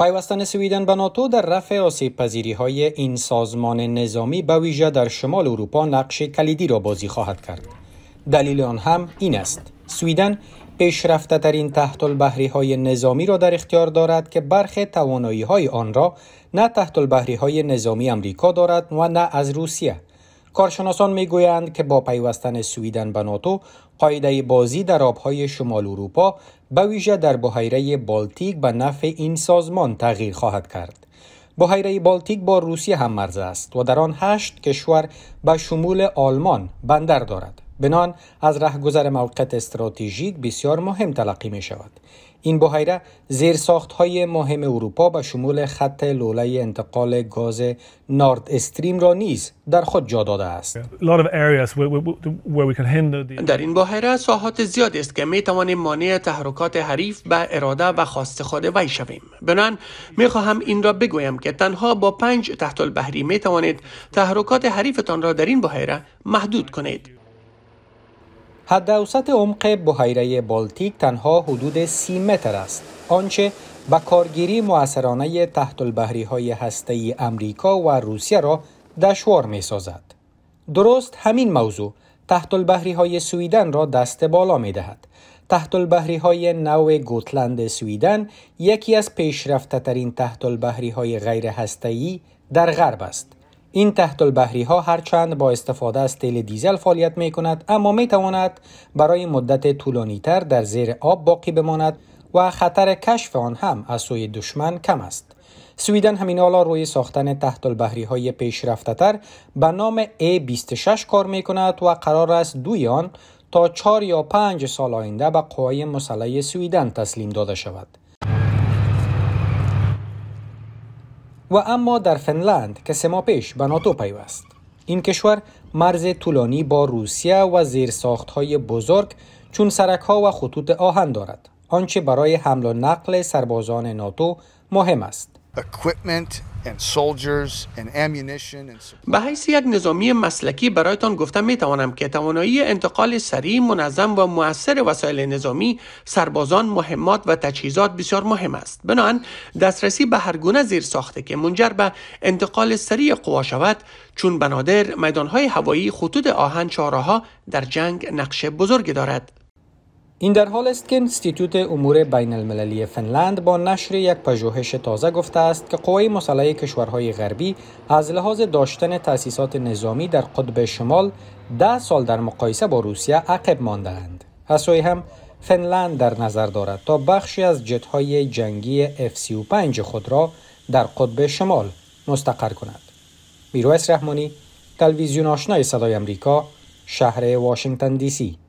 پیوستن سویدن به ناتو در رفع آسیب پذیری های این سازمان نظامی به ویژه در شمال اروپا نقش کلیدی را بازی خواهد کرد. دلیل آن هم این است. سویدن پیشرفته ترین تحت البحری های نظامی را در اختیار دارد که برخی توانایی های آن را نه تحت البحری های نظامی امریکا دارد و نه از روسیه. کارشناسان میگویند که با پیوستن سویدن به ناتو قاعده بازی در آبهای شمال اروپا به ویژه در بحیره بالتیک به نفع این سازمان تغییر خواهد کرد بحیره بالتیک با روسیه هم مرز است و در آن هشت کشور به شمول آلمان بندر دارد بنان از گذر موقت استراتژیک بسیار مهم تلقی می شود. این بحیره زیر ساخت های مهم اروپا به شمول خط لوله انتقال گاز نارد استریم را نیز در خود جا داده است. در این بحیره ساحات زیاد است که می توانیم مانع تحرکات حریف به اراده و خواست خود وی شویم. بنان می خواهم این را بگویم که تنها با پنج تحت البحری می توانید تحرکات حریفتان را در این بحیره محدود کنید. حد اوسط عمق بحیره بالتیک تنها حدود سی متر است آنچه به کارگیری مؤثرانه تحت البحری های هسته امریکا و روسیه را دشوار می سازد. درست همین موضوع تحت البحری های سویدن را دست بالا می دهد. تحت البحری های نو گوتلند سویدن یکی از پیشرفته ترین تحت البحری های غیر هسته‌ای در غرب است. این تحت البحری ها هرچند با استفاده از تیل دیزل فعالیت می کند اما می تواند برای مدت طولانی تر در زیر آب باقی بماند و خطر کشف آن هم از سوی دشمن کم است. سویدن همین حالا روی ساختن تحت البحری های پیشرفته تر به نام A26 کار می کند و قرار است دوی آن تا چهار یا پنج سال آینده به قوای مسلح سویدن تسلیم داده شود. و اما در فنلند که سه ماه پیش به ناتو پیوست این کشور مرز طولانی با روسیه و های بزرگ چون ها و خطوط آهن دارد آنچه برای حمل و نقل سربازان ناتو مهم است به حیث یک نظامی مسلکی برایتان گفتم می توانم که توانایی انتقال سریع منظم و موثر وسایل نظامی سربازان مهمات و تجهیزات بسیار مهم است بنابراین دسترسی به هر گونه زیر ساخته که منجر به انتقال سریع قوا شود چون بنادر میدانهای هوایی خطوط آهن ها در جنگ نقش بزرگی دارد این در حال است که انستیتوت امور بین المللی فنلند با نشر یک پژوهش تازه گفته است که قوای مسلح کشورهای غربی از لحاظ داشتن تأسیسات نظامی در قطب شمال ده سال در مقایسه با روسیه عقب ماندهاند. از هم فنلند در نظر دارد تا بخشی از جتهای جنگی F-35 خود را در قطب شمال مستقر کند. میرویس رحمانی، تلویزیون آشنای صدای امریکا، شهر واشنگتن دی سی